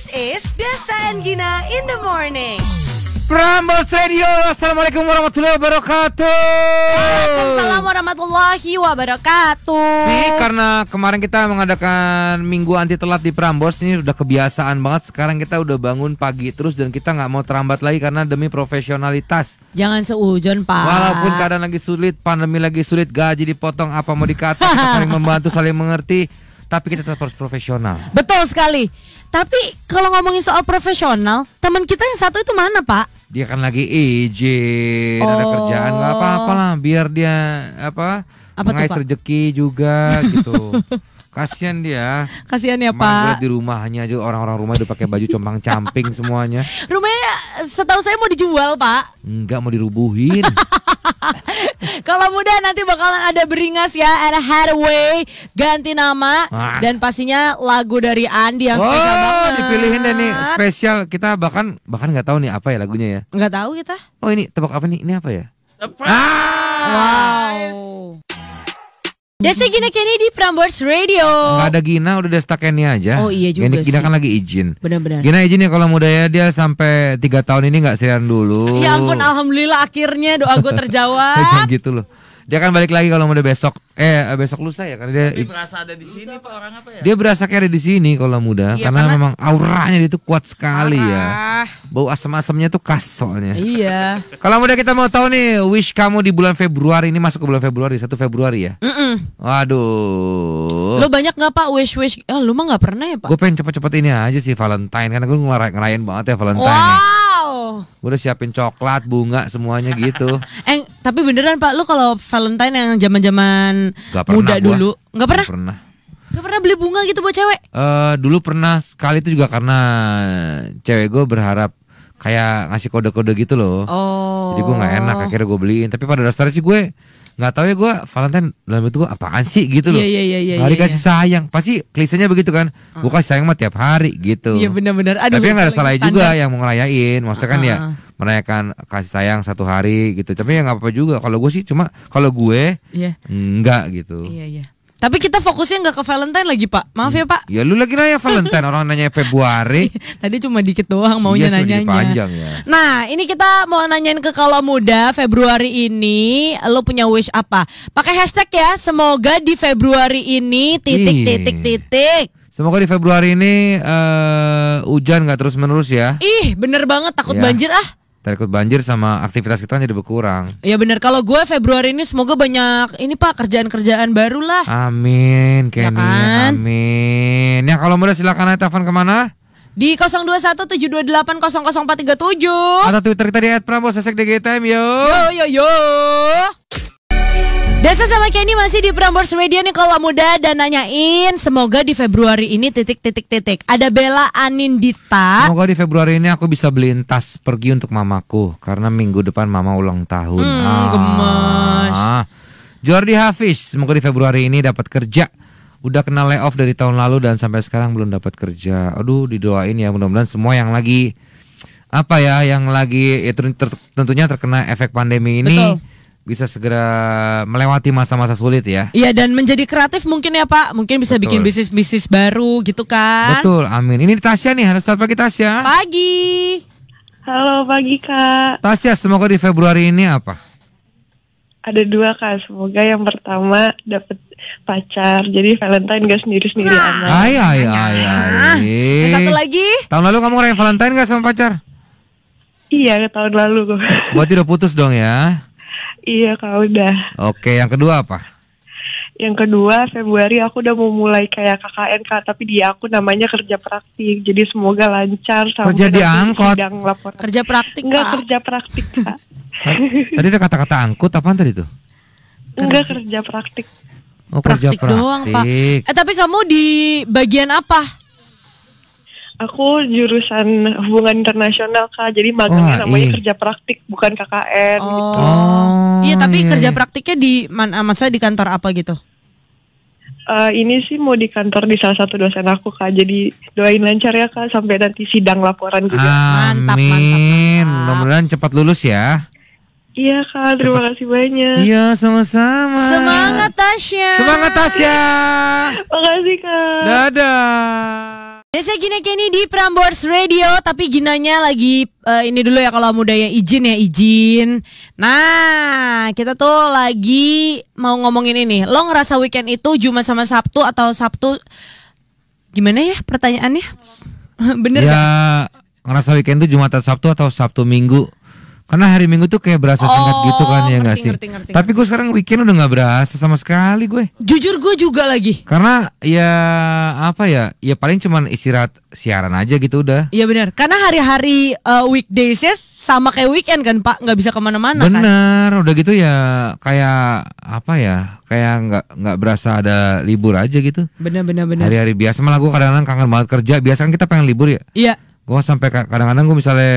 This is Desta and Gina in the morning. Prambors Radio Assalamualaikum warahmatullahi wabarakatuh Waalaikumsalam warahmatullahi wabarakatuh Si karena kemarin kita mengadakan minggu anti telat di Prambors Ini udah kebiasaan banget Sekarang kita udah bangun pagi terus Dan kita nggak mau terlambat lagi karena demi profesionalitas Jangan seujon pak Walaupun keadaan lagi sulit Pandemi lagi sulit Gaji dipotong apa mau dikata Kita saling membantu saling mengerti tapi kita tetap harus profesional. Betul sekali. Tapi kalau ngomongin soal profesional, teman kita yang satu itu mana, Pak? Dia kan lagi izin, oh. ada kerjaan, apa-apa lah, biar dia apa, apa mengais rezeki juga gitu. Kasihan dia. Kasihan ya, Pak. Pak. Di rumahnya aja orang-orang rumah udah pakai baju compang-camping semuanya. Rumahnya setahu saya mau dijual, Pak. Enggak mau dirubuhin. Kalau muda nanti bakalan ada beringas ya ada Hathaway ganti nama ah. dan pastinya lagu dari Andi yang spesial oh, banget. Dipilihin deh nih spesial kita bahkan bahkan nggak tahu nih apa ya lagunya ya. Nggak tahu kita. Oh ini tebak apa nih? Ini apa ya? Surprise. Ah! Wow. Desi Gina Kenny di Prambors Radio. Gak ada Gina, udah Desta Kenny aja. Oh iya juga Gini, sih. Gina kan lagi izin. Benar-benar. Gina izin ya kalau muda ya dia sampai tiga tahun ini nggak siaran dulu. Ya ampun, alhamdulillah akhirnya doa gue terjawab. Jangan gitu loh. Dia akan balik lagi kalau muda besok. Eh besok lusa ya karena dia Dia berasa ada di sini Pak orang apa ya? Dia berasa kayak ada di sini kalau muda iya, karena, karena memang auranya dia tuh kuat sekali ya. Bau asam-asamnya tuh khas soalnya. Iya. kalau muda kita mau tahu nih wish kamu di bulan Februari ini masuk ke bulan Februari satu Februari ya. Mm -mm. Waduh. Lo banyak nggak Pak wish-wish? Eh, lu mah nggak pernah ya Pak? Gue pengen cepet-cepet ini aja sih Valentine karena gue ngerayain banget ya Valentine. Wow. Gue udah siapin coklat, bunga, semuanya gitu. eh, tapi beneran Pak, lu kalau Valentine yang zaman-zaman muda gua. dulu, nggak pernah? Gak pernah. Gak pernah beli bunga gitu buat cewek? Uh, dulu pernah sekali itu juga karena cewek gue berharap kayak ngasih kode-kode gitu loh. Oh. Jadi gue nggak enak akhirnya gue beliin. Tapi pada dasarnya sih gue nggak tau ya gue Valentine dalam itu gue apaan sih gitu iya, loh. Iya iya iya. Hari iya, kasih iya. sayang pasti klisenya begitu kan. Uh. Ah. Gue kasih sayang mah tiap hari gitu. Iya benar-benar. Tapi nggak ada salah juga yang mau ngerayain. Maksudnya kan uh. ya ah, ah, merayakan kasih sayang satu hari gitu. Tapi ya nggak apa-apa juga. Kalau gue sih cuma kalau gue yeah. enggak gitu. Iya iya. Tapi kita fokusnya nggak ke Valentine lagi pak, maaf ya pak. Ya lu lagi nanya Valentine, orang nanya Februari. Tadi cuma dikit doang maunya iya, nanya Panjang ya. Nah ini kita mau nanyain ke kalau muda Februari ini, lu punya wish apa? Pakai hashtag ya, semoga di Februari ini titik titik titik. Semoga di Februari ini uh, hujan nggak terus menerus ya. Ih bener banget takut ya. banjir ah takut banjir sama aktivitas kita kan jadi berkurang. Iya benar. Kalau gue Februari ini semoga banyak ini Pak kerjaan-kerjaan baru lah. Amin, ya Kenny. Ya kan? Amin. Ya kalau mudah silakan aja telepon kemana? Di 021-728-00437 Atau Twitter kita di sesek DGTM yo. Yo yo yo. Desa sama Kenny masih di Prambors Radio nih kalau muda dan nanyain semoga di Februari ini titik titik titik ada Bella Anindita. Semoga di Februari ini aku bisa beliin tas pergi untuk mamaku karena minggu depan mama ulang tahun. Hmm, ah. gemes. Ah. Jordi Hafiz, semoga di Februari ini dapat kerja. Udah kena layoff dari tahun lalu dan sampai sekarang belum dapat kerja. Aduh, didoain ya mudah-mudahan semua yang lagi apa ya yang lagi ya, tentunya terkena efek pandemi ini. Betul bisa segera melewati masa-masa sulit ya. Iya dan menjadi kreatif mungkin ya Pak, mungkin bisa Betul. bikin bisnis-bisnis baru gitu kan. Betul, amin. Ini Tasya nih, harus pagi Tasya. Pagi. Halo pagi Kak. Tasya, semoga di Februari ini apa? Ada dua Kak, semoga yang pertama dapat pacar jadi Valentine gak sendiri sendiri nah. ay ay ay ah. ay satu lagi tahun lalu kamu ngerayain Valentine gak sama pacar iya tahun lalu berarti tidak putus dong ya Iya kak udah. Oke, yang kedua apa? Yang kedua Februari aku udah mau mulai kayak KKN kak, tapi dia aku namanya kerja praktik, jadi semoga lancar sama kerja di angkot. Kerja praktik Enggak kak. kerja praktik kak. tadi ada kata-kata angkut apa tadi tuh? Enggak kerja praktik. Oh, praktik, praktik doang pak. Eh tapi kamu di bagian apa? Aku jurusan hubungan internasional kak, jadi magangnya oh, namanya iya. kerja praktik bukan KKN. Gitu. Oh, gitu. iya tapi iya. kerja iya. praktiknya di mana? Ah, maksudnya di kantor apa gitu? Uh, ini sih mau di kantor di salah satu dosen aku kak, jadi doain lancar ya kak sampai nanti sidang laporan juga. Gitu. Mantap, mantap, mantap. mudah cepat lulus ya. Iya kak, terima Cepat. kasih banyak. Iya sama-sama. Semangat Tasya. Semangat Tasya. Makasih kak. Dadah. Desa ya, Gina Kenny di Prambors Radio, tapi Ginanya lagi uh, ini dulu ya kalau muda ya izin ya izin. Nah, kita tuh lagi mau ngomongin ini. Lo ngerasa weekend itu Jumat sama Sabtu atau Sabtu gimana ya pertanyaannya? Bener ya, gak? ngerasa weekend itu Jumat atau Sabtu atau Sabtu Minggu? Karena hari Minggu tuh kayak berasa oh, singkat gitu kan ya nggak sih? Ngerti, ngerti, Tapi gue sekarang weekend udah nggak berasa sama sekali gue. Jujur gue juga lagi. Karena ya apa ya? Ya paling cuman istirahat siaran aja gitu udah. Iya benar. Karena hari-hari uh, eh, weekdays sama kayak weekend kan Pak, nggak bisa kemana-mana. Bener. Kan? Udah gitu ya kayak apa ya? Kayak nggak nggak berasa ada libur aja gitu. Bener bener Hari-hari biasa malah gue kadang-kadang kangen banget kerja. kan kita pengen libur ya. Iya. Gue sampai kadang-kadang gue misalnya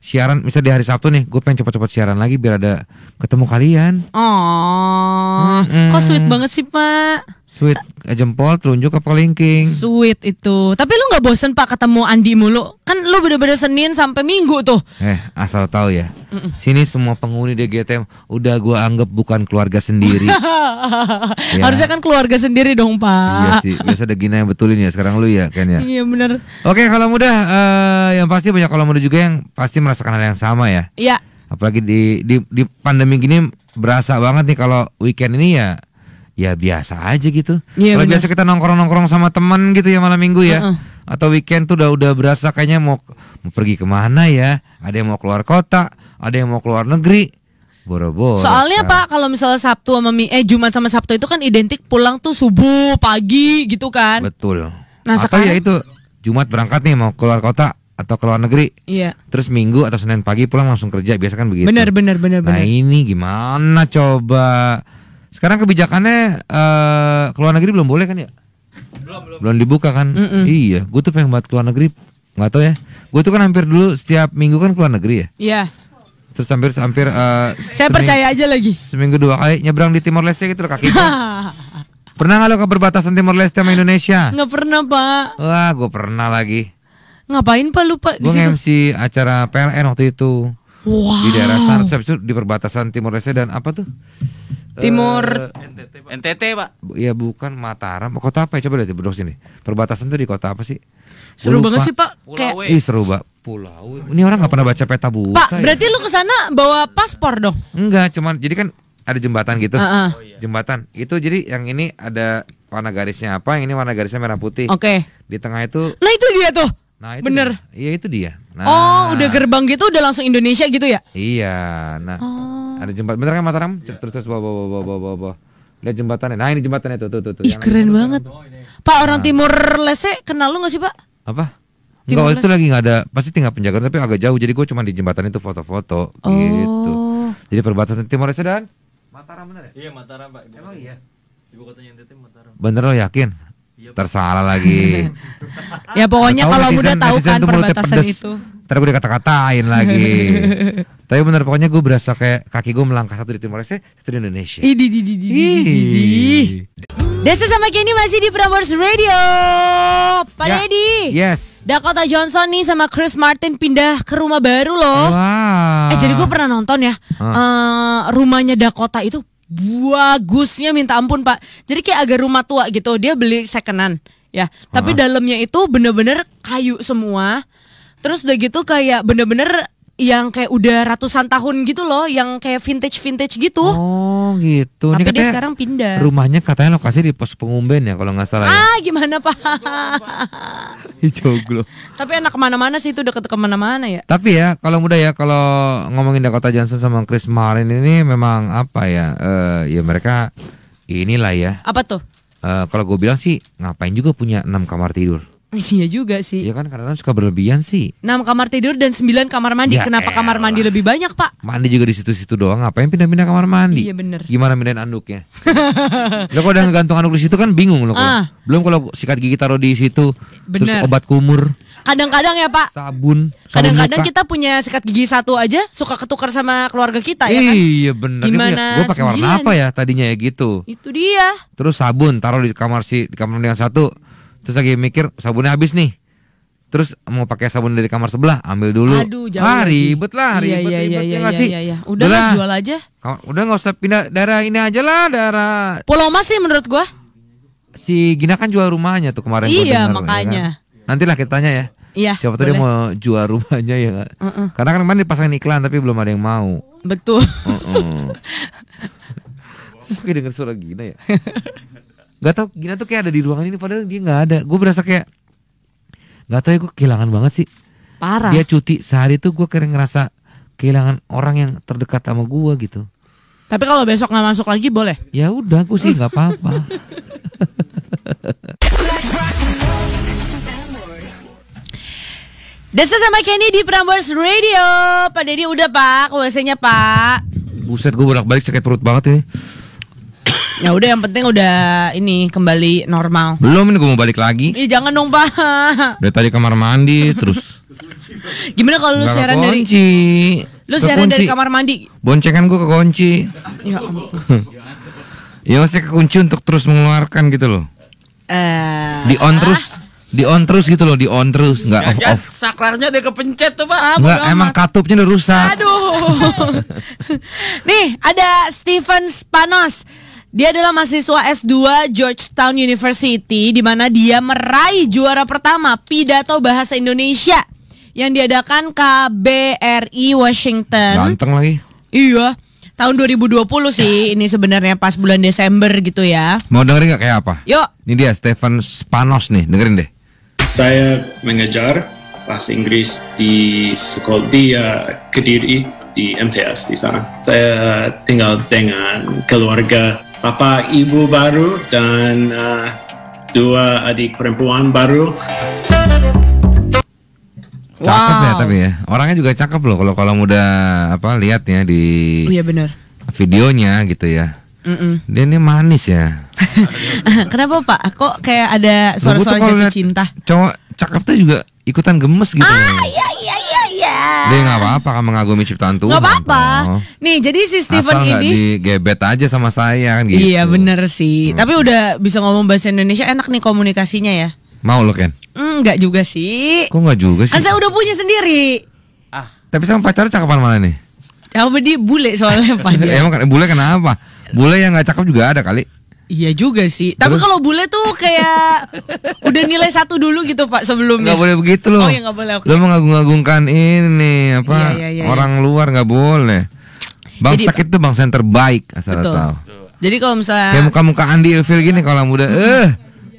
siaran misal di hari Sabtu nih gue pengen cepet-cepet siaran lagi biar ada ketemu kalian oh mm kok sweet banget sih pak Sweet eh, jempol telunjuk ke kelingking. Sweet itu. Tapi lu nggak bosen pak ketemu Andi mulu? Kan lu bener-bener Senin sampai Minggu tuh. Eh asal tahu ya. Mm -mm. Sini semua penghuni DGTM udah gua anggap bukan keluarga sendiri. ya. Harusnya kan keluarga sendiri dong pak. Iya sih. Biasa ada Gina yang betulin ya sekarang lu ya kayaknya. iya bener. Oke kalau mudah, uh, yang pasti banyak kalau mudah juga yang pasti merasakan hal yang sama ya. Iya. Apalagi di di, di pandemi gini berasa banget nih kalau weekend ini ya ya biasa aja gitu. Yeah, Kalau biasa kita nongkrong-nongkrong sama teman gitu ya malam minggu ya. Uh -uh. Atau weekend tuh udah udah berasa kayaknya mau mau pergi kemana ya. Ada yang mau keluar kota, ada yang mau keluar negeri. Boro-boro. Soalnya Pak, kalau misalnya Sabtu sama eh Jumat sama Sabtu itu kan identik pulang tuh subuh, pagi gitu kan. Betul. Nah, atau sekarang... ya itu Jumat berangkat nih mau keluar kota atau keluar negeri. Iya. Terus Minggu atau Senin pagi pulang langsung kerja, biasa kan begitu. Benar, benar, benar, nah, benar. Nah, ini gimana coba? Sekarang kebijakannya uh, ke luar negeri belum boleh kan ya? Belum, belum. belum dibuka kan? Mm -mm. Iya, gue tuh pengen buat ke luar negeri. Gak tau ya. Gue tuh kan hampir dulu setiap minggu kan ke luar negeri ya. Iya. Yeah. Terus hampir hampir uh, Saya seming, percaya aja lagi. Seminggu dua kali nyebrang di Timor Leste gitu loh kaki Pernah nggak lo ke perbatasan Timor Leste sama Indonesia? Nggak pernah, Pak. Wah, gue pernah lagi. Ngapain Pak lupa Gue MC acara PLN waktu itu. Wow. Di daerah sana, di perbatasan timur Leste dan apa tuh? Timur uh, eh, NTT, Pak. NTT, Pak. Ya bukan Mataram, kota apa ya? Coba lihat di sini. Perbatasan itu di kota apa sih? Seru Lupa. banget sih, Pak. Pulau Kayak... Ih, seru, Pak. Pulau. Ini orang nggak pernah baca peta buta. Pak, ya? berarti lu ke sana bawa paspor dong? Enggak, cuman jadi kan ada jembatan gitu. Uh -uh. Jembatan. Itu jadi yang ini ada warna garisnya apa, yang ini warna garisnya merah putih. Oke. Okay. Di tengah itu Nah, itu dia tuh. Nah, itu Bener. Iya, itu dia. Oh, nah, oh, udah gerbang gitu udah langsung Indonesia gitu ya? Iya. Nah. Oh. Ada jembatan. Bener kan Mataram? yeah. Terus terus bawa bawa bawa bawa bawa. Lihat jembatannya. Nah, ini jembatannya tuh tuh tuh. tuh. Ih, yang keren banget. Tuh, oh, Pak, orang nah. Timur lese kenal lu gak sih, Pak? Apa? Enggak, waktu itu lagi nggak ada, pasti tinggal penjaga tapi agak jauh. Jadi gue cuma di jembatan itu foto-foto oh. gitu. Jadi perbatasan Timur Leste dan Mataram bener ya? Iya, Mataram, Pak. Emang iya. Ibu kotanya NTT Mataram. Bener lo yakin? Iya, Tersalah lagi. ya pokoknya kalau udah tahu kan perbatasan itu. Terus gue kata katain lagi. Tapi benar pokoknya gue berasa kayak kaki gue melangkah satu di Timor Leste, satu di Indonesia. Idi di di di di. sama Kenny masih di Prambors Radio. Pak ya. Yes. Dakota Johnson nih sama Chris Martin pindah ke rumah baru loh. Wow. Eh jadi gue pernah nonton ya. Huh. Uh, eh, rumahnya Dakota itu bagusnya minta ampun pak. Jadi kayak agak rumah tua gitu. Dia beli secondan ya. Huh. Tapi dalamnya itu bener-bener kayu semua. Terus udah gitu kayak bener-bener yang kayak udah ratusan tahun gitu loh, yang kayak vintage vintage gitu. Oh gitu. Tapi Ini dia sekarang pindah. Rumahnya katanya lokasi di pos pengumben ya kalau nggak salah. Ya. Ah gimana pak? Joglo. Tapi enak kemana-mana sih itu deket kemana-mana ya. Tapi ya kalau mudah ya kalau ngomongin Dakota Johnson sama Chris Marin ini memang apa ya? Uh, ya mereka inilah ya. Apa tuh? Uh, kalau gue bilang sih ngapain juga punya enam kamar tidur. Iya juga sih. Iya kan karena suka berlebihan sih. 6 kamar tidur dan 9 kamar mandi. Ya Kenapa elah. kamar mandi lebih banyak, Pak? Mandi juga di situ-situ doang. Ngapain pindah-pindah kamar mandi? Iya bener Gimana pindahin anduknya? lo kalau udah ngegantung anduk di situ kan bingung lo. Ah. Belum kalau sikat gigi taruh di situ. Bener. Terus obat kumur. Kadang-kadang ya, Pak. Sabun. Kadang-kadang kita punya sikat gigi satu aja suka ketukar sama keluarga kita ya kan. Iya benar. Gimana? Gue pakai warna apa ya tadinya ya gitu. Itu dia. Terus sabun taruh di kamar si di kamar yang satu terus lagi mikir sabunnya habis nih terus mau pakai sabun dari kamar sebelah ambil dulu Aduh, ah, ribet lah iya, ribet iya, ribet iya, ya iya, iya, iya, iya. udah lah jual aja udah nggak usah pindah daerah ini aja lah daerah Pulau Mas sih menurut gua si Gina kan jual rumahnya tuh kemarin iya dengar, makanya ya kan? nantilah kita tanya ya Iya. Siapa tadi mau jual rumahnya ya? Uh -uh. Karena kan kemarin dipasangin iklan tapi belum ada yang mau. Betul. Uh -uh. Oke dengan suara Gina ya. Gak tau Gina tuh kayak ada di ruangan ini padahal dia nggak ada. Gue berasa kayak nggak tau ya gue kehilangan banget sih. Parah. Dia cuti sehari tuh gue kayak ngerasa kehilangan orang yang terdekat sama gue gitu. Tapi kalau besok nggak masuk lagi boleh? Ya udah, gue sih nggak apa-apa. Desa sama Kenny di Prambors Radio. Pak Deddy udah pak, wc pak. Buset, gue bolak-balik sakit perut banget ini. Ya udah yang penting udah ini kembali normal. Belum ini gue mau balik lagi. Ih, jangan dong, Pak. Dari tadi kamar mandi terus. Gimana kalau lu siaran dari kunci? Lu siaran dari kamar mandi? Boncengan gue ke kunci. Ya ampun. ya maksudnya ke kunci untuk terus mengeluarkan gitu loh. Eh. di on ah. terus. Di on terus gitu loh, di on terus, nggak off off. Saklarnya dia kepencet tuh pak. Nggak, emang katupnya udah rusak. Aduh. Nih ada Steven Spanos. Dia adalah mahasiswa S2 Georgetown University di mana dia meraih juara pertama pidato bahasa Indonesia yang diadakan KBRI Washington. Ganteng lagi. Iya. Tahun 2020 sih ini sebenarnya pas bulan Desember gitu ya. Mau dengerin nggak kayak apa? Yuk. Ini dia Stephen Spanos nih, dengerin deh. Saya mengejar bahasa Inggris di sekolah di uh, Kediri di MTS di sana. Saya tinggal dengan keluarga bapak ibu baru dan uh, dua adik perempuan baru. Ya, wow. ya tapi ya. Orangnya juga cakep loh kalau kalau muda apa lihat ya di oh, Iya bener. videonya gitu ya. Mm -mm. Dia ini manis ya. Kenapa Pak? Kok kayak ada suara-suara cinta? Cowok cakep tuh juga ikutan gemes gitu. Ah, ya. iya dia nggak apa-apa kan mengagumi ciptaan Tuhan. Nggak apa-apa. Nih jadi si Steven Asal ini digebet aja sama saya kan gitu. Iya bener sih. Hmm. Tapi udah bisa ngomong bahasa Indonesia enak nih komunikasinya ya. Mau lo Ken? Enggak hmm, mm, juga sih. Kok nggak juga sih? Kan saya udah punya sendiri. Ah. Tapi sama pacar cakapan mana nih? Coba dia bule soalnya Pak Emang Emang bule kenapa? Bule yang nggak cakep juga ada kali. Iya juga sih. Tapi kalau bule tuh kayak udah nilai satu dulu gitu pak sebelumnya. Gak boleh begitu loh. Oh ya gak boleh. Okay. Lo mengagung-agungkan ini apa iya, iya, iya, iya. orang iya. luar nggak boleh. Bang Jadi, tuh bang yang terbaik asal betul. tahu. Jadi kalau misalnya kayak muka muka Andi Ilfil gini kalau muda, eh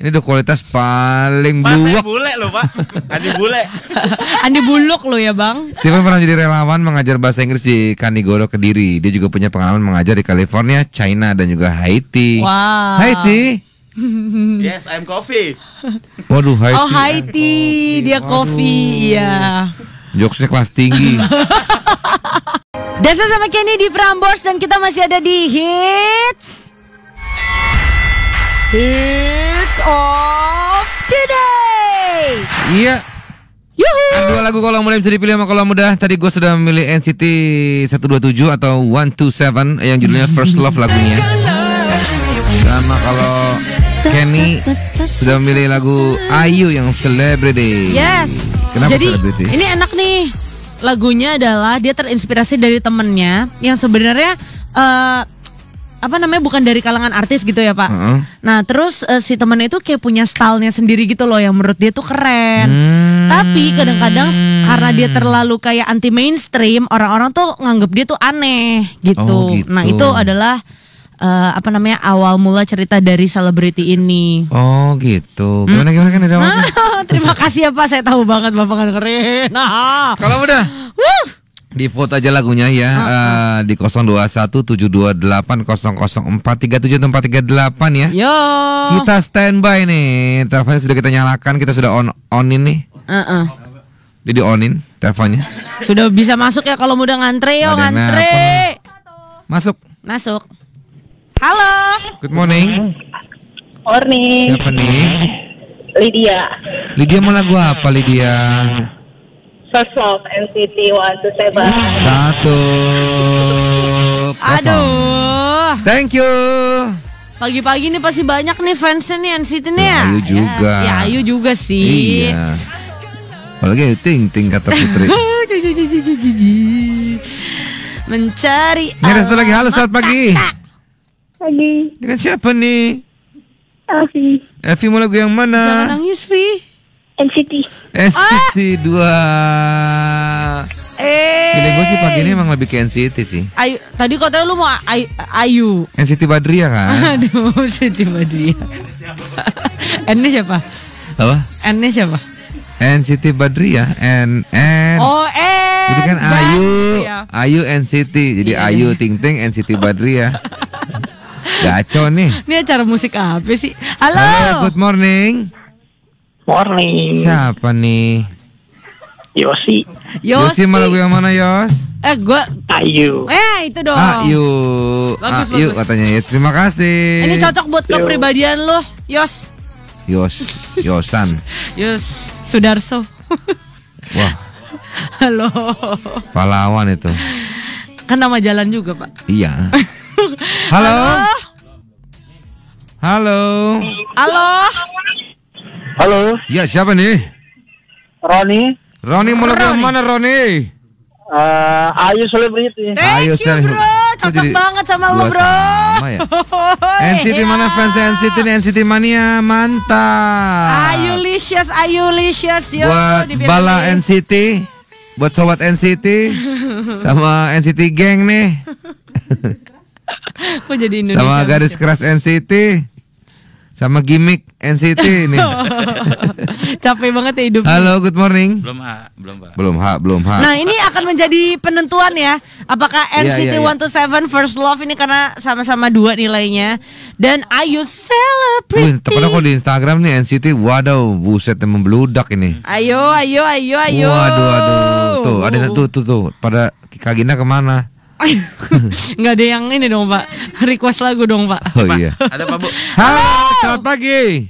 ini udah kualitas paling Pak, buluk. Pak, bule loh, Pak. Andi bule. Andi buluk loh ya, Bang. Steven pernah jadi relawan mengajar bahasa Inggris di Kanigoro Kediri. Dia juga punya pengalaman mengajar di California, China, dan juga Haiti. Wow. Haiti? yes, I'm coffee. Waduh, Haiti. Oh, Haiti. Coffee. Dia coffee, iya. Jokesnya kelas tinggi. Dasar sama Kenny di Prambors dan kita masih ada di Hits. Hits. Hits of Today. Iya. Yuhu. Dua lagu kalau muda bisa dipilih sama kalau mudah. Tadi gue sudah memilih NCT 127 atau 127 yang judulnya First Love lagunya. Sama kalau Kenny sudah memilih lagu Ayu yang Celebrity. Yes. Kenapa Jadi celebrity? ini enak nih. Lagunya adalah dia terinspirasi dari temennya yang sebenarnya uh, apa namanya bukan dari kalangan artis gitu ya pak. Mm -hmm. Nah terus uh, si temennya itu kayak punya stylenya sendiri gitu loh yang menurut dia tuh keren. Hmm. Tapi kadang-kadang karena dia terlalu kayak anti mainstream orang-orang tuh nganggep dia tuh aneh gitu. Oh, gitu. Nah itu adalah uh, apa namanya awal mula cerita dari selebriti ini. Oh gitu. Gimana hmm? gimana kan ada Terima kasih ya pak saya tahu banget bapak kan keren. Nah. Kalau udah. Woo! Di vote aja lagunya ya ah. uh, di 021728004337 tempat 38 ya. Yo. Kita standby nih. Teleponnya sudah kita nyalakan, kita sudah on on ini. Heeh. Uh -uh. Jadi onin teleponnya. Sudah bisa masuk ya kalau udah ngantri yo ngantri. Masuk. Masuk. Halo. Good morning. Morning. Siapa nih? Lydia. Lydia mau lagu apa Lydia? Sosok NCT 127. Ah. Satu. Aduh. Thank you. Pagi-pagi ini pasti banyak nih fansnya nih NCT nih ya. Nah, Ayu juga. Ya, ya, Ayu juga sih. Iya. Apalagi ting ting kata Putri. Mencari. Ini ada satu lagi halo selamat pagi. Pagi. Dengan siapa nih? Afi. Afi mau lagu yang mana? Jangan nangis, Vi. NCT. NCT ah. dua. Eh. Pilih gue sih pagi ini emang lebih ke NCT sih. Ayu, tadi tau lu mau Ayu. Ayu. NCT Badria kan? Aduh, NCT Badria. N-nya siapa? Apa? N-nya siapa? NCT Badria, N N. Oh, N. Jadi kan Ayu, iya. iya, iya. Badria. Ayu NCT. Jadi yeah. Ayu Ting Ting NCT Badria. Gaco nih. Ini acara musik apa sih? Halo. Halo, good morning. Morning. Siapa nih? Yosi. Yosi, Yosi malah gue yang mana Yos? Eh gue Ayu. Eh itu ah, dong. Ayu. Bagus, ah, Ayu katanya ya. Terima kasih. Ini cocok buat Yo. kepribadian lo, Yos. Yos, Yosan. Yos, Sudarso. Wah. Halo. Pahlawan itu. Kan nama jalan juga, Pak. Iya. Halo. Halo. Halo. Halo. Halo. Ya, siapa nih? Roni. Roni mulai dari mana Roni? Uh, Ayo selebriti. Ayo, selebriti. Cocok jadi, banget sama lo bro. Sama ya. NCT yeah. mana fans NCT ini NCT mania mantap. Ayo licious, ayo licious yo. Buat bala NCT, buat sobat NCT, sama NCT geng nih. Kok jadi Indonesia? Sama garis keras NCT. Sama gimmick NCT ini. Capek banget ya hidupnya. Halo, good morning. Belum H, belum Pak. Belum H, belum H. Nah, ini akan menjadi penentuan ya. Apakah NCT yeah, yeah, yeah. First Love ini karena sama-sama dua nilainya dan Ayu Celebrity. Wih, tepat kok di Instagram nih NCT, waduh, buset emang beludak ini. Ayo, ayo, ayo, ayo. Waduh, aduh. Tuh, ada tuh tuh tuh pada Kagina kemana? nggak ada yang ini dong pak request lagu dong pak oh iya ada pak bu halo selamat pagi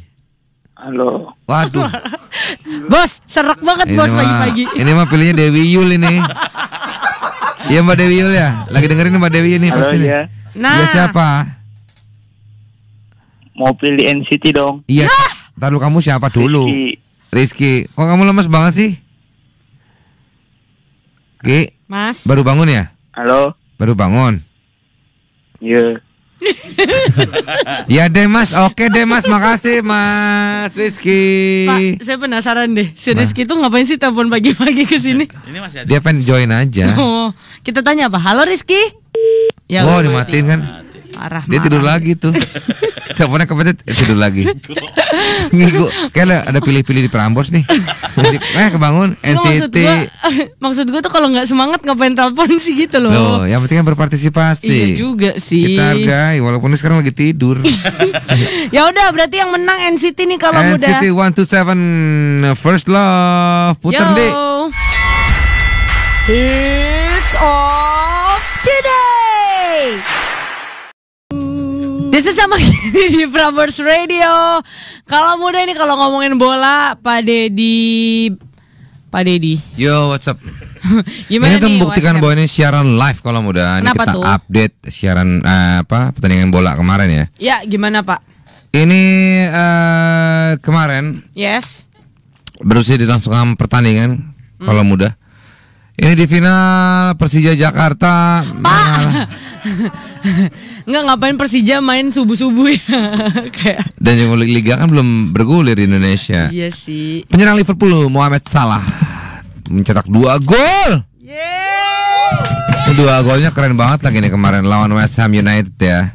halo waduh bos serak banget ini bos pagi-pagi ini mah pilihnya Dewi Yul ini Iya Mbak Dewi Yul ya lagi dengerin Mbak Dewi ini halo, pasti ya. nah Dia siapa mau pilih NCT dong iya taruh Lalu kamu siapa dulu Rizky. Rizky kok kamu lemas banget sih Ki Mas baru bangun ya Halo Baru bangun. Iya. ya deh mas, oke deh mas, makasih mas Rizky. Pak, saya penasaran deh, si Rizky itu ngapain sih telepon pagi-pagi ke sini? Dia pengen join aja. Oh, kita tanya apa? Halo Rizky. Ya, oh dimatiin kan? Marah, dia tidur lagi tuh. Teleponnya kepencet, ya tidur lagi. Ngigo, kayaknya ada pilih-pilih di Prambors nih. eh kebangun NCT. Maksud gue tuh kalau nggak semangat ngapain telepon sih gitu loh. Loh, yang penting kan berpartisipasi. Iya juga sih. Kita hargai walaupun sekarang lagi tidur. ya udah berarti yang menang NCT nih kalau udah. NCT 127 First Love putar deh. This is sama di Prambors Radio. Kalau muda ini kalau ngomongin bola, Pak Dedi Pak Dedi. Yo, what's up? Gimana ini tuh membuktikan bahwa ini siaran live kalau muda. Ini Kenapa kita tuh? update siaran uh, apa pertandingan bola kemarin ya. Ya, gimana Pak? Ini uh, kemarin. Yes. Berusia di langsungan pertandingan hmm. kalau muda. Ini di final Persija Jakarta. Pak, nggak ngapain Persija main subuh-subuh ya. Kayak. Dan yang liga kan belum bergulir di Indonesia. Iya sih. Penyerang Liverpool Mohamed Salah mencetak dua gol. Yeah. Dua golnya keren banget lagi nih kemarin lawan West Ham United ya.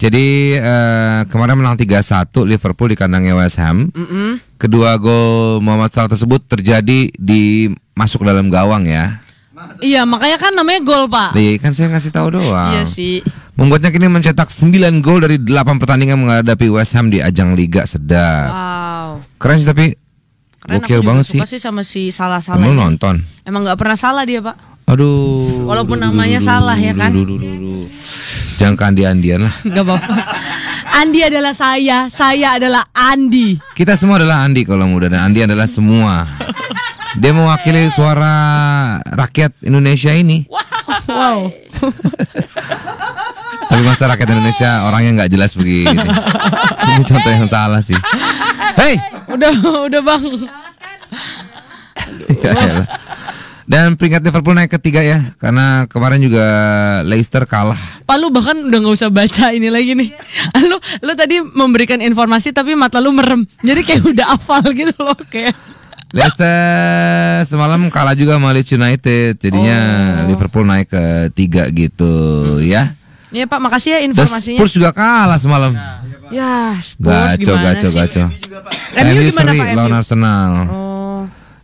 Jadi uh, kemarin menang 3-1 Liverpool di kandangnya West Ham. Mm mm Kedua gol Muhammad Salah tersebut terjadi di masuk dalam gawang ya. Iya, makanya kan namanya gol, Pak. Iya, kan saya ngasih tahu doang. iya sih. Membuatnya kini mencetak 9 gol dari 8 pertandingan menghadapi West Ham di ajang Liga Sedang. Wow. Keren sih tapi Keren, Gokil banget sih. sih sama si salah salah. Emang nonton. Emang nggak pernah salah dia pak. Aduh. Walaupun namanya salah ya kan. Jangan ke Andi Andian lah. Gak apa-apa. Andi adalah saya, saya adalah Andi. Kita semua adalah Andi kalau muda dan Andi adalah semua. Dia mewakili suara rakyat Indonesia ini. Wow. Tapi rakyat Indonesia orangnya nggak jelas begini. ini contoh yang salah sih. Hey, udah udah bang. Ya, ya, Dan peringkat Liverpool naik ketiga ya Karena kemarin juga Leicester kalah Pak lu bahkan udah nggak usah baca ini lagi nih Lu, lu tadi memberikan informasi tapi mata lu merem Jadi kayak udah hafal gitu loh kayak Leicester semalam kalah juga sama Leeds United. Jadinya oh. Liverpool naik ke tiga gitu hmm. ya. Iya Pak, makasih ya informasinya. Spurs juga kalah semalam. Ya, ya Spurs gaco, gimana gaco, sih? Gaco, gaco. MU gimana Pak? Lawan Arsenal. Oh.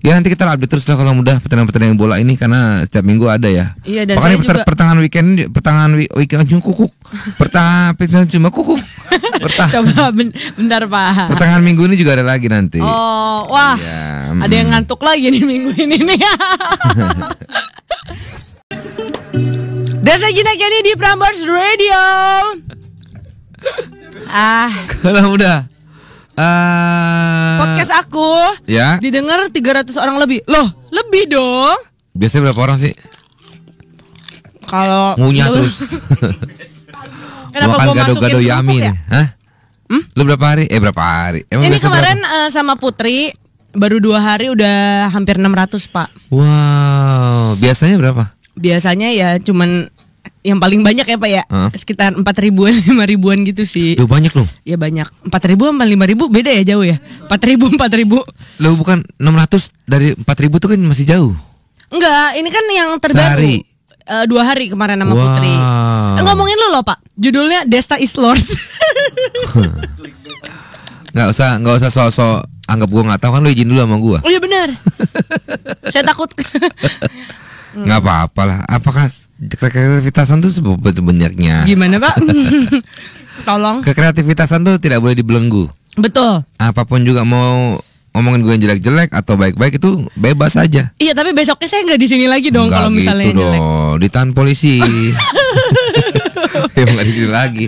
Ya nanti kita update terus lah kalau mudah pertandingan-pertandingan bola ini karena setiap minggu ada ya. Iya dan Makanya juga... pertengahan weekend pertengahan weekend cuma kukuk. Pertengahan cuma kukuk. Coba bentar Pak. Pertengahan minggu ini juga ada lagi nanti. Oh, wah. Ya, ada yang hmm. ngantuk lagi nih minggu ini nih. Desa Gina Kenny di Prambors Radio. ah. Kalau mudah. Eh uh, aku ya. didengar 300 orang lebih. Loh, lebih dong. Biasanya berapa orang sih? Kalau ngunyah terus. Kenapa Makan gado-gado yami, Ya? Hah? Hmm? Lu berapa hari? Eh berapa hari? Emang Ini kemarin Uh, sama Putri baru dua hari udah hampir 600 pak. Wow, biasanya berapa? Biasanya ya cuman yang paling banyak ya pak ya hmm? sekitar empat ribuan lima ribuan gitu sih lu banyak loh ya banyak empat ribu sama lima ribu beda ya jauh ya empat ribu empat ribu lu bukan enam ratus dari empat ribu tuh kan masih jauh enggak ini kan yang terbaru Sehari. Uh, dua hari kemarin sama wow. Putri eh, ngomongin lu loh pak judulnya Desta is Lord nggak usah nggak usah soal soal anggap gua nggak tahu kan lu izin dulu sama gua oh iya benar saya takut nggak hmm. apa-apa lah. Apakah kekreativitasan tuh sebetulnya banyaknya? Gimana pak? Tolong. Kekreativitasan tuh tidak boleh dibelenggu. Betul. Apapun juga mau ngomongin gue yang jelek-jelek atau baik-baik itu bebas aja. Iya, tapi besoknya saya nggak di sini lagi dong kalau misalnya gitu jelek. dong, ditahan polisi. ya nggak di sini lagi.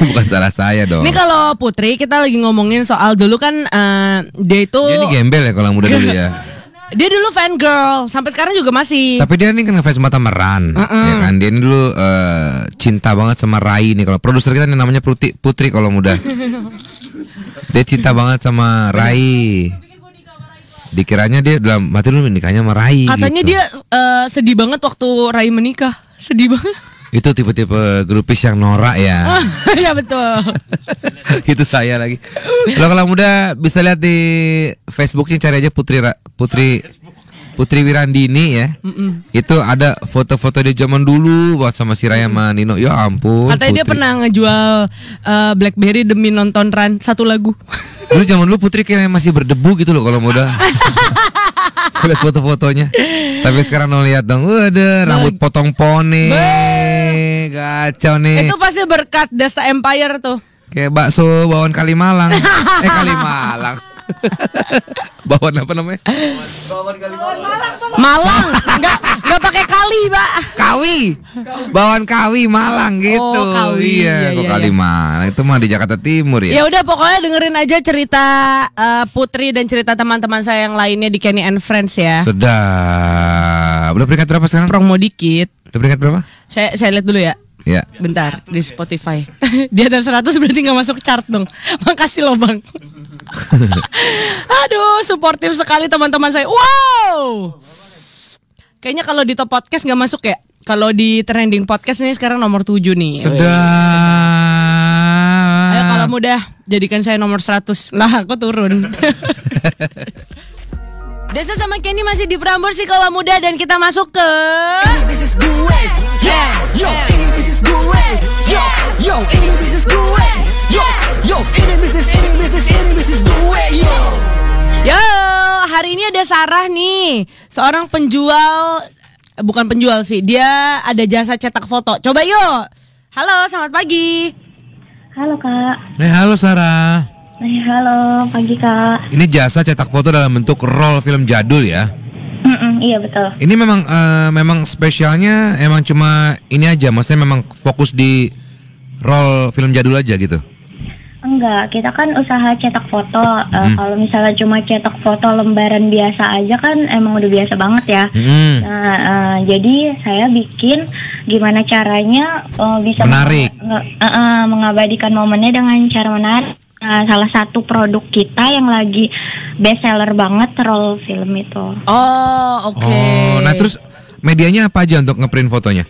Bukan salah saya dong. Ini kalau Putri kita lagi ngomongin soal dulu kan uh, dia itu Dia ini gembel ya kalau muda dulu ya. Dia dulu fan girl, sampai sekarang juga masih. Tapi dia nih kan ngefans mata meran, uh -uh. ya kan? Dia ini dulu uh, cinta banget sama Rai nih. Kalau produser kita nih namanya Putri, Putri kalau muda. dia cinta banget sama Rai. Dikiranya dia dalam mati dulu menikahnya sama Rai. Katanya gitu. dia uh, sedih banget waktu Rai menikah, sedih banget. Itu tipe-tipe grupis yang norak ya. Oh, ya betul. itu saya lagi. Kalau kalau muda bisa lihat di Facebooknya cari aja Putri Putri Putri Wirandini ya. Mm -mm. Itu ada foto-foto dia zaman dulu buat sama si Raya sama Nino. Ya ampun. Katanya Putri. dia pernah ngejual uh, BlackBerry demi nonton Run satu lagu. dulu zaman dulu Putri kayaknya masih berdebu gitu loh kalau muda. lihat foto-fotonya. Tapi sekarang lo lihat dong, udah rambut potong poni kacau nih. Itu pasti berkat Desta Empire tuh. Kayak bakso bawon Kalimalang. eh Kalimalang. bawon apa namanya? Bawon, bawon Kalimalang. Malang, enggak pakai kali, Pak. Kawi. Bawon Kawi Malang gitu. Oh, kawi. Iya, iya, iya, iya. Kalimalang. Itu mah di Jakarta Timur ya. Ya udah pokoknya dengerin aja cerita uh, Putri dan cerita teman-teman saya yang lainnya di Kenny and Friends ya. Sudah. Udah peringkat berapa sekarang? Promo dikit. Udah peringkat berapa? Saya saya lihat dulu ya. Ya. Bentar di Spotify. di atas 100 berarti nggak masuk chart dong. Makasih loh bang. Aduh, suportif sekali teman-teman saya. Wow. Kayaknya kalau di top podcast nggak masuk ya. Kalau di trending podcast ini sekarang nomor 7 nih. Sudah. Ayo kalau mudah jadikan saya nomor 100. Lah, aku turun. Desa sama Kenny masih di Prambors sih kalau muda dan kita masuk ke. Yeah, Yeah gue Yo, yo, ini bisnis gue Yo, yo, ini bisnis, ini bisnis, ini bisnis gue Yo Yo, hari ini ada Sarah nih Seorang penjual eh, Bukan penjual sih, dia ada jasa cetak foto Coba yuk Halo, selamat pagi Halo kak Eh, halo Sarah Eh, halo, pagi kak Ini jasa cetak foto dalam bentuk roll film jadul ya iya betul. Ini memang uh, memang spesialnya emang cuma ini aja, maksudnya memang fokus di role film jadul aja gitu. Enggak, kita kan usaha cetak foto. Hmm. kalau misalnya cuma cetak foto lembaran biasa aja kan emang udah biasa banget ya. Hmm. Uh, uh, jadi saya bikin gimana caranya uh, bisa menarik meng- uh, uh, mengabadikan momennya dengan cara menarik. Nah, salah satu produk kita yang lagi best seller banget roll film itu. Oh, oke. Okay. Oh, nah terus medianya apa aja untuk ngeprint fotonya?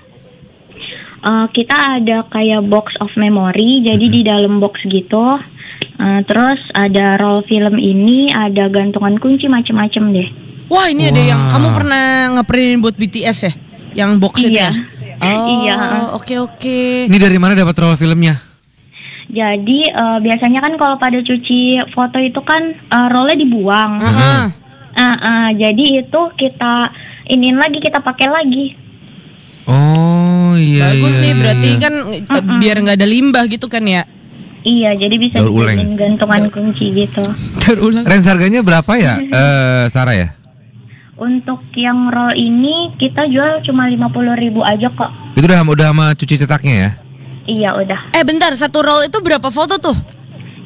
Uh, kita ada kayak box of memory, jadi mm -hmm. di dalam box gitu. Uh, terus ada roll film ini, ada gantungan kunci macem-macem deh. Wah, ini wow. ada yang kamu pernah ngeprint buat BTS ya? Yang box iya. itu ya? Iya. Oh, iya. Oke, okay, oke. Okay. Ini dari mana dapat roll filmnya? Jadi uh, biasanya kan kalau pada cuci foto itu kan uh, rollnya dibuang. Uh -huh. uh, uh, jadi itu kita inin lagi kita pakai lagi. Oh iya. Bagus iya, nih iya, berarti iya. kan uh -uh. biar nggak ada limbah gitu kan ya? Iya, jadi bisa dijadiin gantungan kunci gitu. Terulang. Range harganya berapa ya, uh, Sarah ya? Untuk yang roll ini kita jual cuma lima puluh ribu aja kok. Itu udah udah sama cuci cetaknya ya? Iya udah. Eh bentar, satu roll itu berapa foto tuh?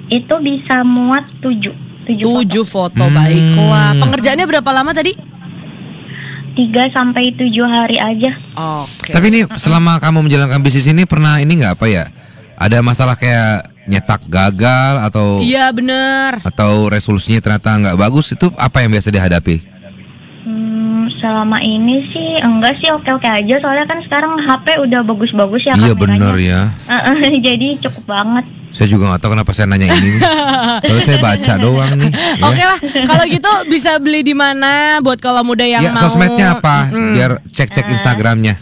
Itu bisa muat tujuh. Tujuh, tujuh foto. foto, hmm. baiklah. Pengerjaannya berapa lama tadi? Tiga sampai tujuh hari aja. Oke. Okay. Tapi ini selama kamu menjalankan bisnis ini pernah ini nggak apa ya? Ada masalah kayak nyetak gagal atau Iya bener Atau resolusinya ternyata nggak bagus itu apa yang biasa dihadapi? selama ini sih enggak sih oke-oke aja soalnya kan sekarang HP udah bagus-bagus ya Iya benar ya. Jadi cukup banget. Saya juga nggak tahu kenapa saya nanya ini. Kalau saya baca doang nih. Ya. Oke lah, kalau gitu bisa beli di mana buat kalau muda yang ya, mau. sosmednya apa? Hmm. Biar cek-cek eh, Instagramnya.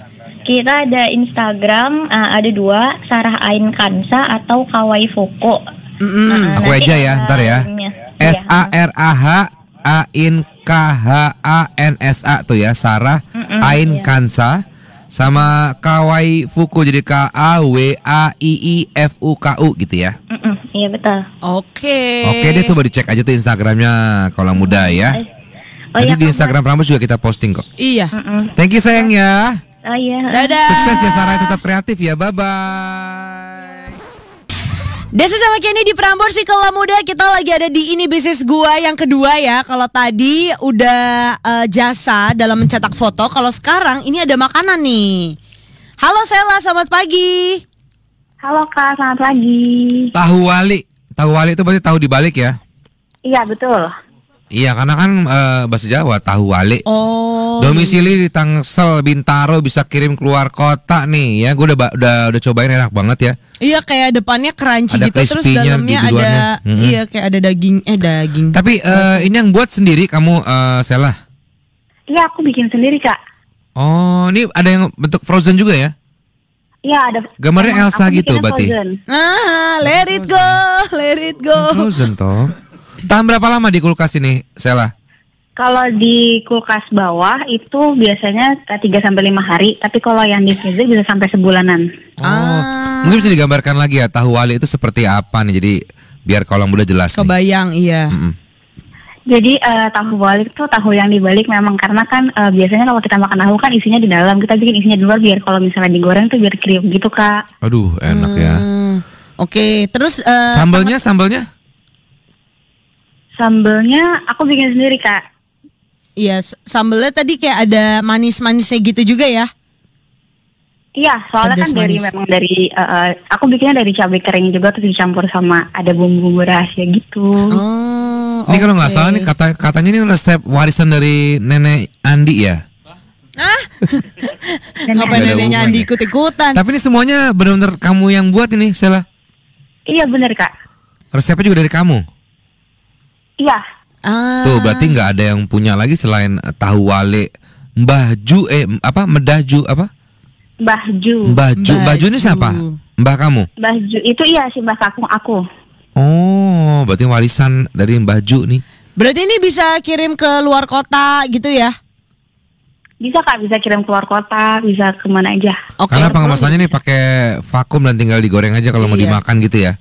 Kita ada Instagram, eh, ada dua, Sarah Ain Kansa atau Kawai Foko. Mm -hmm. Aku aja ya, ntar ya. S A R A H Ain in K H A N S A tuh ya Sarah mm -mm, Ain iya. Kansa sama Kawai Fuku jadi K A W A I I F U K U gitu ya. Mm -mm, iya betul. Oke. Okay. Oke okay, deh boleh dicek aja tuh Instagramnya kalau muda oh, ya. Iya. Oh, Nanti iya, di Instagram Pramus juga kita posting kok. Iya. Mm -mm. Thank you sayang ya. Oh iya. Dadah. Sukses ya Sarah tetap kreatif ya. Bye bye. Desa sama Kenny di sih kalau Muda kita lagi ada di ini bisnis gua yang kedua ya. Kalau tadi udah uh, jasa dalam mencetak foto, kalau sekarang ini ada makanan nih. Halo Sela, selamat pagi. Halo Kak, selamat pagi. Tahu wali. Tahu wali itu berarti tahu dibalik ya? Iya, betul. Iya, karena kan uh, bahasa Jawa tahu wali. Oh. Oh, Domisili iya. di Tangsel, Bintaro bisa kirim keluar kota nih ya. Gue udah udah udah cobain enak banget ya. Iya kayak depannya crunchy ada gitu terus dalamnya ada mm -hmm. iya kayak ada daging eh daging. Tapi uh, ini yang buat sendiri kamu uh, Sela? Iya, aku bikin sendiri, Kak. Oh, ini ada yang bentuk frozen juga ya? Iya ada. Gambarnya Emang Elsa gitu berarti. Ah, let it go, let it go. Frozen toh. Tahan berapa lama di kulkas ini, Sela? Kalau di kulkas bawah itu biasanya 3 eh, sampai 5 hari, tapi kalau yang di freezer bisa sampai sebulanan. Oh, ah. mungkin bisa digambarkan lagi ya tahu wali itu seperti apa nih. Jadi biar kalau udah jelas. Kebayang nih. iya. Mm -mm. Jadi uh, tahu balik itu tahu yang dibalik memang karena kan uh, biasanya kalau kita makan tahu kan isinya di dalam kita bikin isinya di luar biar kalau misalnya digoreng tuh biar kriuk gitu kak. Aduh enak ya. hmm. ya. Oke okay. terus uh, sambalnya sambalnya sambalnya aku bikin sendiri kak. Iya, sambelnya tadi kayak ada manis-manisnya gitu juga ya? Iya, soalnya Pedas kan dari memang dari uh, aku bikinnya dari cabai kering juga terus dicampur sama ada bumbu-bumbu rahasia gitu. Oh. Ini okay. kalau nggak salah nih kata katanya ini resep warisan dari nenek Andi ya. Ah, ngapain neneknya Andi ikut-ikutan? Tapi ini semuanya benar-benar kamu yang buat ini, Sela? Iya benar kak. Resepnya juga dari kamu? Iya, Ah. Tuh berarti nggak ada yang punya lagi selain eh, tahu wale, Mbah eh apa Medah Ju apa? Mbah Ju. Mbah Ju. ini siapa? Mbah kamu? Mbah itu iya si Mbah Kakung aku. Oh, berarti warisan dari Mbah Ju nih. Berarti ini bisa kirim ke luar kota gitu ya? Bisa kak, bisa kirim ke luar kota, bisa kemana aja. Okay. Karena pengemasannya nih pakai vakum dan tinggal digoreng aja kalau iya. mau dimakan gitu ya?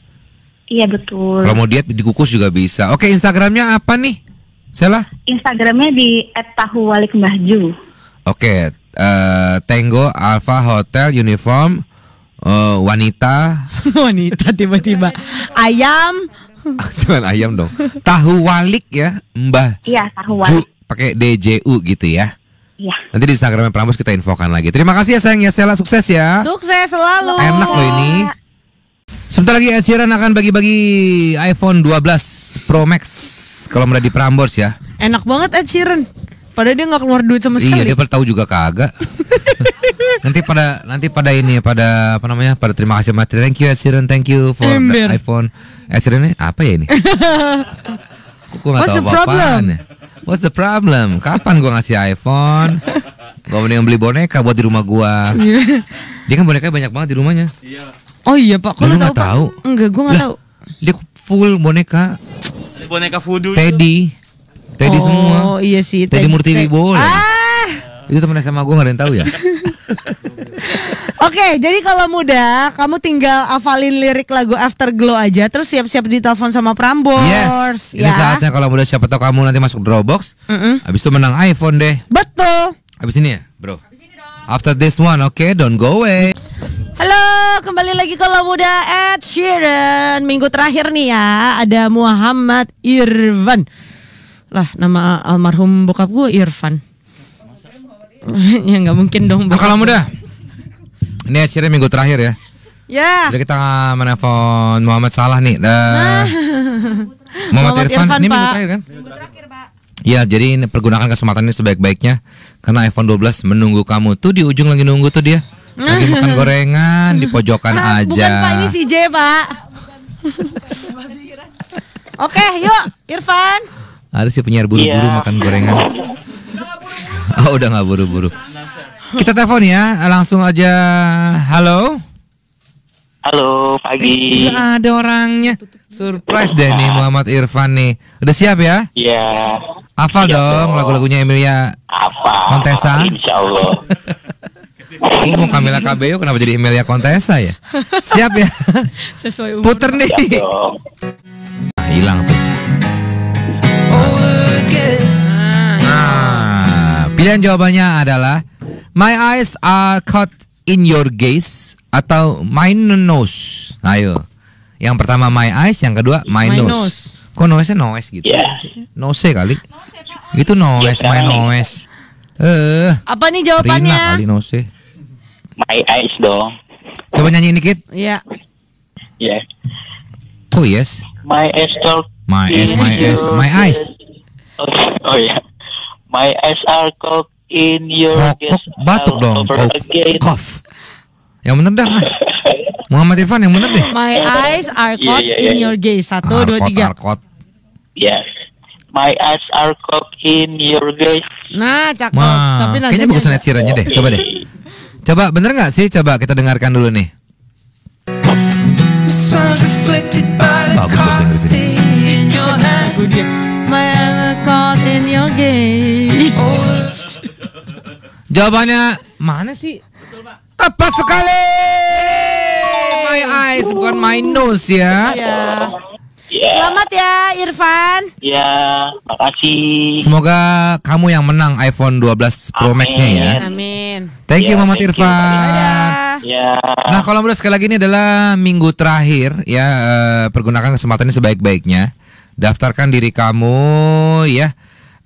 Iya betul. Kalau mau diet dikukus juga bisa. Oke, Instagramnya apa nih? Sela? Instagramnya di @tahuwalikmahju. Oke, uh, eh, Tenggo Alpha Hotel Uniform uh, wanita. wanita tiba-tiba ayam. Cuman ayam dong. Tahu walik ya, Mbah. Iya, tahu walik. Pakai DJU gitu ya. Iya. Nanti di Instagramnya Prambos kita infokan lagi. Terima kasih ya sayang ya, Sela sukses ya. Sukses selalu. Enak loh ini. Iya. Sebentar lagi Ed Sheeran akan bagi-bagi iPhone 12 Pro Max kalau mulai di Prambors ya. Enak banget Ed Sheeran. Padahal dia nggak keluar duit sama iya, sekali. Iya, dia tahu juga kagak. nanti pada nanti pada ini pada apa namanya? Pada terima kasih materi Thank you Ed Sheeran, thank you for the iPhone. Ed Sheeran ini apa ya ini? gua What's the problem? Apaan. Ya? What's the problem? Kapan gua ngasih iPhone? Gua mending beli boneka buat di rumah gua. Iya. dia kan bonekanya banyak banget di rumahnya. Iya. Oh iya pak, kalau gue nggak tahu? tahu. Enggak, gue nggak tahu. Dia full boneka. Boneka voodoo. Teddy. Teddy oh, semua. Oh iya sih. Teddy, Teddy Murti Wibowo. Ah. Itu temen sama gue nggak ada yang tahu ya. Oke, okay, jadi kalau muda, kamu tinggal hafalin lirik lagu Afterglow aja, terus siap-siap ditelepon sama Prambors. Yes, ya. ini saatnya kalau muda siapa tau kamu nanti masuk Dropbox, mm hmm habis itu menang iPhone deh. Betul. Abis ini ya, bro. Abis ini dong. After this one, oke, okay, don't go away. Halo, kembali lagi kalau muda Ed Sheeran. Minggu terakhir nih ya, ada Muhammad Irfan. Lah, nama almarhum bokap gue Irfan. ya nggak mungkin dong. kalau muda. Ini Ed Sheeran minggu terakhir ya. Ya. Jadi kita menelpon Muhammad Salah nih. Nah. Muhammad, Muhammad Irfan, Irfan ini Pak. minggu terakhir kan? Minggu terakhir, Pak. Ya, jadi pergunakan kesempatan ini sebaik-baiknya karena iPhone 12 menunggu kamu. Tuh di ujung lagi nunggu tuh dia lagi makan gorengan di pojokan ah, aja. Bukan Pak ini si J Pak. Oke, okay, yuk Irfan. Ada sih penyiar buru-buru yeah. makan gorengan. Oh, udah nggak buru-buru. Kita telepon ya, langsung aja. Halo. Halo, pagi. Eh, ada orangnya. Surprise deh nih Muhammad Irfan nih. Udah siap ya? Iya. Yeah. Afal dong lagu-lagunya Emilia. Apa? Kontesa. Insya Allah. Oh, mau Kamila Kabeo kenapa jadi Emilia Contessa ya? Siap ya? Sesuai umur. Puter nih. Nah, hilang tuh. Nah, pilihan jawabannya adalah My eyes are caught in your gaze atau my nose. Nah, ayo. Yang pertama my eyes, yang kedua my, my nose. nose. Kok nose nya gitu? Yeah. Nose kali. Nose, itu nose yeah, my nose Eh, apa nih jawabannya? Rina kali noise. My Eyes dong. Coba nyanyi dikit. Iya. Yeah. Oh yes. My eyes told. My eyes, my eyes, my eyes. Oh, ya. My eyes are caught in your gaze. guess. Batuk dong. Oh, cough. Yang bener dah. Muhammad Irfan yang bener deh. My eyes are caught yeah, yeah, yeah. in your gaze. Satu, ah, dua, tiga. Yes. My eyes are caught in your gaze. Nah, cakep. Nah, Tapi kayaknya bagus Ed Sheeran deh. Coba deh. Coba bener nggak sih? Coba kita dengarkan dulu nih. Bagus bahasa Inggris ini. Jawabannya mana sih? Tepat sekali. My eyes bukan my nose ya. Yeah. Yeah. Selamat ya Irfan. Ya, yeah, makasih. Semoga kamu yang menang iPhone 12 Pro Max-nya ya. Amin. Thank you iya, Muhammad thank Irfan. You. Yeah. Iya. Nah, kalau menurut sekali lagi ini adalah minggu terakhir ya eh, pergunakan kesempatan ini sebaik-baiknya. Daftarkan diri kamu ya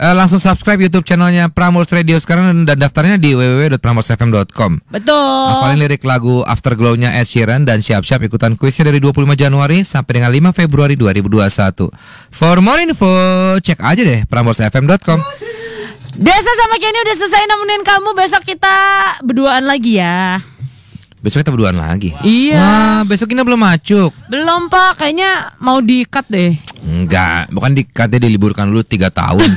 uh, langsung subscribe YouTube channelnya Pramus Radio sekarang dan daftarnya di www.pramusfm.com. Betul. Hafalin lirik lagu Afterglow-nya Ed Sheeran dan siap-siap ikutan kuisnya dari 25 Januari sampai dengan 5 Februari 2021. For more info, cek aja deh pramusfm.com. Desa sama Kenny udah selesai nemenin kamu Besok kita berduaan lagi ya Besok kita berduaan lagi. Iya. Wah, besok kita belum macuk. Belum pak, kayaknya mau diikat deh. Enggak, bukan deh, diliburkan dulu tiga tahun.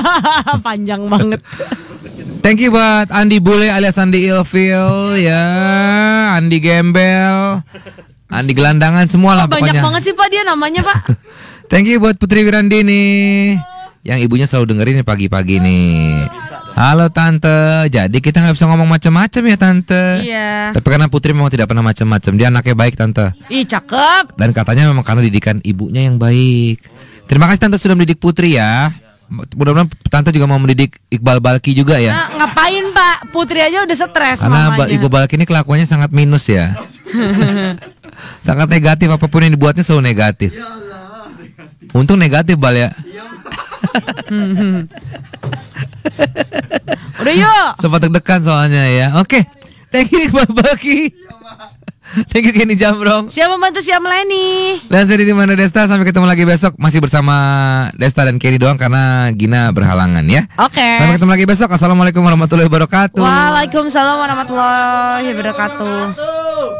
Panjang banget. Thank you buat Andi Bule alias Andi Ilfil ya, Andi Gembel, Andi Gelandangan semua lah oh, pokoknya. Banyak banget sih Pak dia namanya Pak. Thank you buat Putri Grandini yang ibunya selalu dengerin pagi-pagi nih. Halo tante, jadi kita nggak bisa ngomong macam-macam ya tante. Iya. Tapi karena Putri memang tidak pernah macam-macam, dia anaknya baik tante. Ih cakep. Dan katanya memang karena didikan ibunya yang baik. Terima kasih tante sudah mendidik Putri ya. Mudah-mudahan tante juga mau mendidik Iqbal Balki juga ya. Nah, ngapain pak? Putri aja udah stres. Karena mamanya. Iqbal Balki ini kelakuannya sangat minus ya. sangat negatif apapun yang dibuatnya selalu negatif. Ya Untung negatif bal ya. Iya, Udah yuk. Sempat deg-degan soalnya ya. Oke. Thank you buat Baki. Thank you Kenny Jambrong. Siapa bantu siapa nih. Dan saya di mana Desta sampai ketemu lagi besok masih bersama Desta dan Kenny doang karena Gina berhalangan ya. Oke. Okay. Sampai ketemu lagi besok. Assalamualaikum warahmatullahi wabarakatuh. Waalaikumsalam warahmatullahi wabarakatuh.